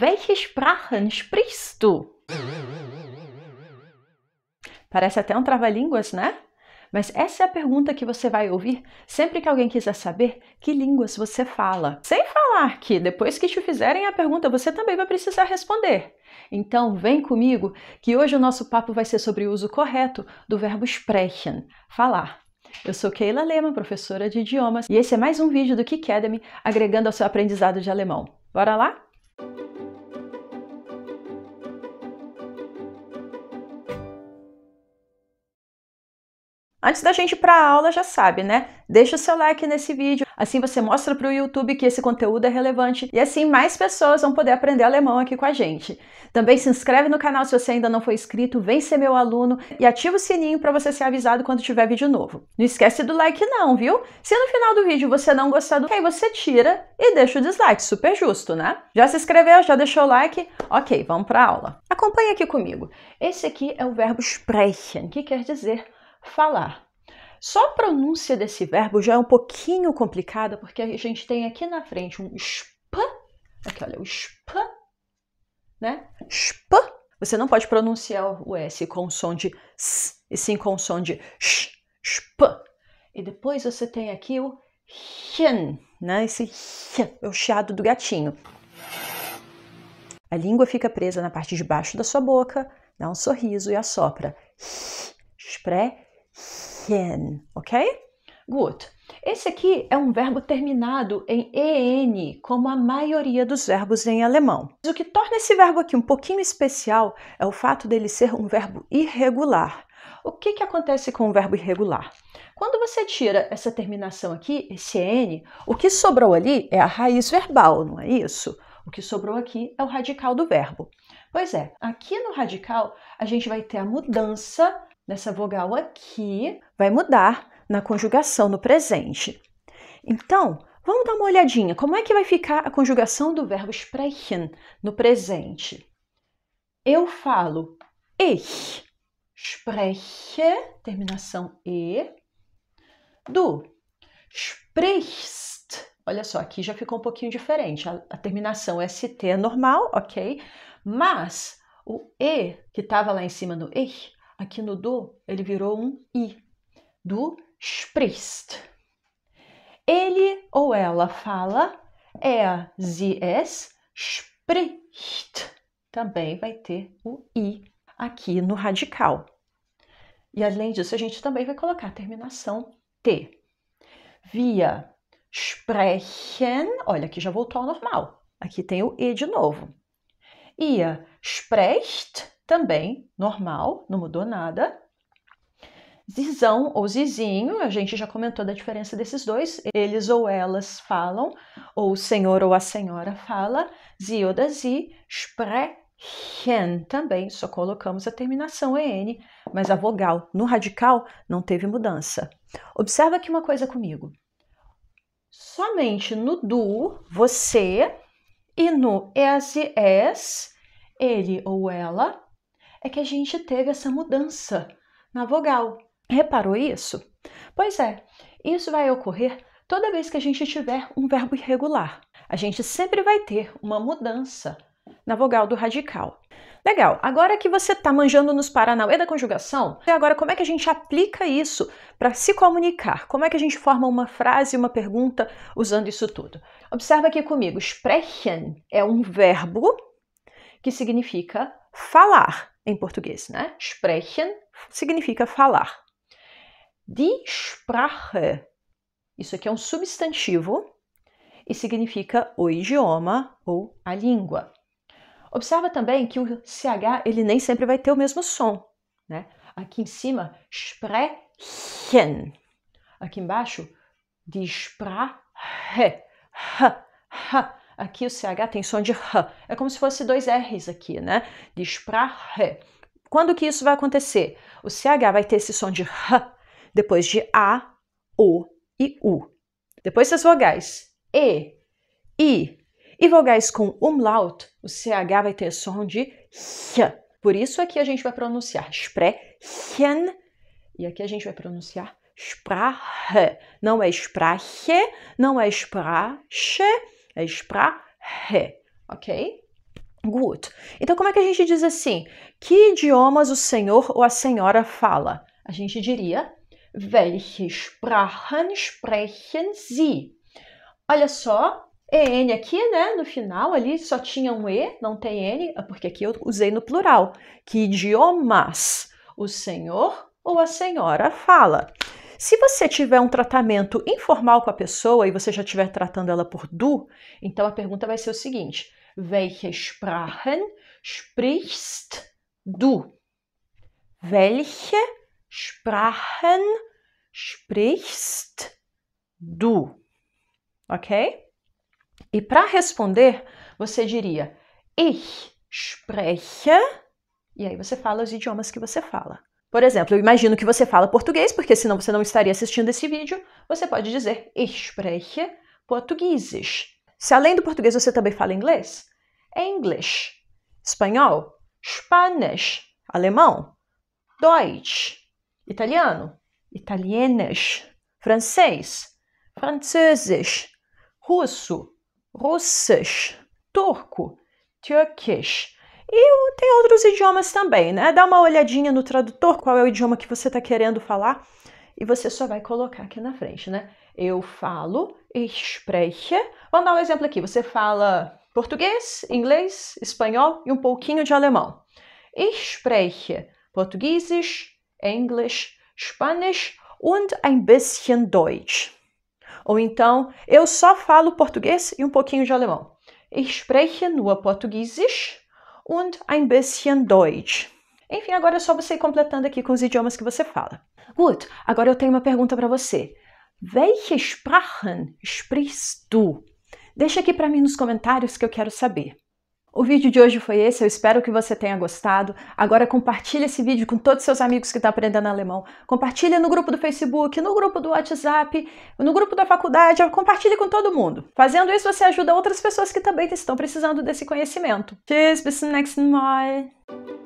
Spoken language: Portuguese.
Welche Sprachen sprichst du? Parece até um trava-línguas, né? Mas essa é a pergunta que você vai ouvir sempre que alguém quiser saber que línguas você fala. Sem falar que depois que te fizerem a pergunta, você também vai precisar responder. Então, vem comigo que hoje o nosso papo vai ser sobre o uso correto do verbo sprechen, falar. Eu sou Keila Lema, professora de idiomas, e esse é mais um vídeo do Kicademy agregando ao seu aprendizado de alemão. Bora lá? Antes da gente ir para a aula, já sabe, né? Deixa o seu like nesse vídeo, assim você mostra para o YouTube que esse conteúdo é relevante e assim mais pessoas vão poder aprender alemão aqui com a gente. Também se inscreve no canal se você ainda não foi inscrito, vem ser meu aluno e ativa o sininho para você ser avisado quando tiver vídeo novo. Não esquece do like não, viu? Se no final do vídeo você não gostar do que, você tira e deixa o dislike, super justo, né? Já se inscreveu? Já deixou o like? Ok, vamos para a aula. Acompanhe aqui comigo. Esse aqui é o verbo sprechen, que quer dizer falar. Só a pronúncia desse verbo já é um pouquinho complicada, porque a gente tem aqui na frente um sp, aqui olha, o sp, né? Sp. Você não pode pronunciar o S com som de s, e sim com som de sh, sp. E depois você tem aqui o hien, né? Esse hien, é o chiado do gatinho. A língua fica presa na parte de baixo da sua boca, dá um sorriso e assopra. Spre, hen, ok? Good. Esse aqui é um verbo terminado em en, como a maioria dos verbos em alemão. O que torna esse verbo aqui um pouquinho especial é o fato dele ser um verbo irregular. O que, que acontece com o verbo irregular? Quando você tira essa terminação aqui, esse n, o que sobrou ali é a raiz verbal, não é isso? O que sobrou aqui é o radical do verbo. Pois é, aqui no radical a gente vai ter a mudança nessa vogal aqui vai mudar na conjugação no presente. Então, vamos dar uma olhadinha. Como é que vai ficar a conjugação do verbo sprechen no presente? Eu falo ich, spreche, terminação e. Du sprichst. Olha só, aqui já ficou um pouquinho diferente. A, a terminação ST é normal, ok? Mas o E que estava lá em cima no ich Aqui no do, ele virou um i. Du sprichst. Ele ou ela fala, er, é sie, es spricht. Também vai ter o i aqui no radical. E além disso, a gente também vai colocar a terminação T. Via sprechen, olha, aqui já voltou ao normal. Aqui tem o E de novo. Ia sprecht, também normal, não mudou nada. Zizão ou Zizinho, a gente já comentou da diferença desses dois. Eles ou elas falam, ou o senhor ou a senhora fala. ou da zi, sprechen também. Só colocamos a terminação EN, mas a vogal no radical não teve mudança. Observa aqui uma coisa comigo. Somente no du, você, e no es, es, ele ou ela é que a gente teve essa mudança na vogal. Reparou isso? Pois é, isso vai ocorrer toda vez que a gente tiver um verbo irregular. A gente sempre vai ter uma mudança na vogal do radical. Legal, agora que você está manjando nos paranauê da conjugação, agora como é que a gente aplica isso para se comunicar? Como é que a gente forma uma frase, uma pergunta usando isso tudo? Observa aqui comigo, sprechen é um verbo que significa falar em português, né? Sprechen significa falar. Die Sprache, isso aqui é um substantivo e significa o idioma ou a língua. Observa também que o CH ele nem sempre vai ter o mesmo som, né? Aqui em cima, sprechen. Aqui embaixo, die Sprache. Aqui o CH tem som de R. É como se fosse dois R's aqui, né? Diz pra R. Quando que isso vai acontecer? O CH vai ter esse som de R depois de A, O e U. Depois das vogais E, I e vogais com umlaut, o CH vai ter som de h. Por isso aqui a gente vai pronunciar sprechen e aqui a gente vai pronunciar Sprache. Não é Sprache, não é Sprache, é Sprache, ok? Gut. Então, como é que a gente diz assim? Que idiomas o senhor ou a senhora fala? A gente diria, welche Sprachen sprechen Sie? Olha só, EN aqui, né, no final ali só tinha um E, não tem N, é porque aqui eu usei no plural. Que idiomas o senhor ou a senhora fala? Se você tiver um tratamento informal com a pessoa e você já estiver tratando ela por du, então a pergunta vai ser o seguinte: Welche Sprachen sprichst du? Welche Sprachen sprichst du? Ok? E para responder, você diria: Ich spreche. E aí você fala os idiomas que você fala. Por exemplo, eu imagino que você fala português, porque senão você não estaria assistindo esse vídeo. Você pode dizer Ich spreche portuguesisch. Se além do português você também fala inglês, English. Espanhol, Spanish. Alemão, Deutsch. Italiano, Italienisch. Francês, Französisch. Russo, Russisch. Turco, Turkish. E tem outros idiomas também, né? Dá uma olhadinha no tradutor, qual é o idioma que você está querendo falar, e você só vai colocar aqui na frente, né? Eu falo, ich spreche. Vamos dar um exemplo aqui. Você fala português, inglês, espanhol e um pouquinho de alemão. Ich spreche portugiesisch, englisch, spanisch und ein bisschen deutsch. Ou então, eu só falo português e um pouquinho de alemão. Ich spreche nur portugiesisch, und ein bisschen Deutsch. Enfim, agora é só você ir completando aqui com os idiomas que você fala. Gut, agora eu tenho uma pergunta para você. Welche Sprachen sprichst du? Deixa aqui para mim nos comentários que eu quero saber. O vídeo de hoje foi esse, eu espero que você tenha gostado. Agora compartilha esse vídeo com todos os seus amigos que estão tá aprendendo alemão. Compartilha no grupo do Facebook, no grupo do WhatsApp, no grupo da faculdade, compartilha com todo mundo. Fazendo isso, você ajuda outras pessoas que também estão precisando desse conhecimento. Tschüss, bis zum nächsten Mal!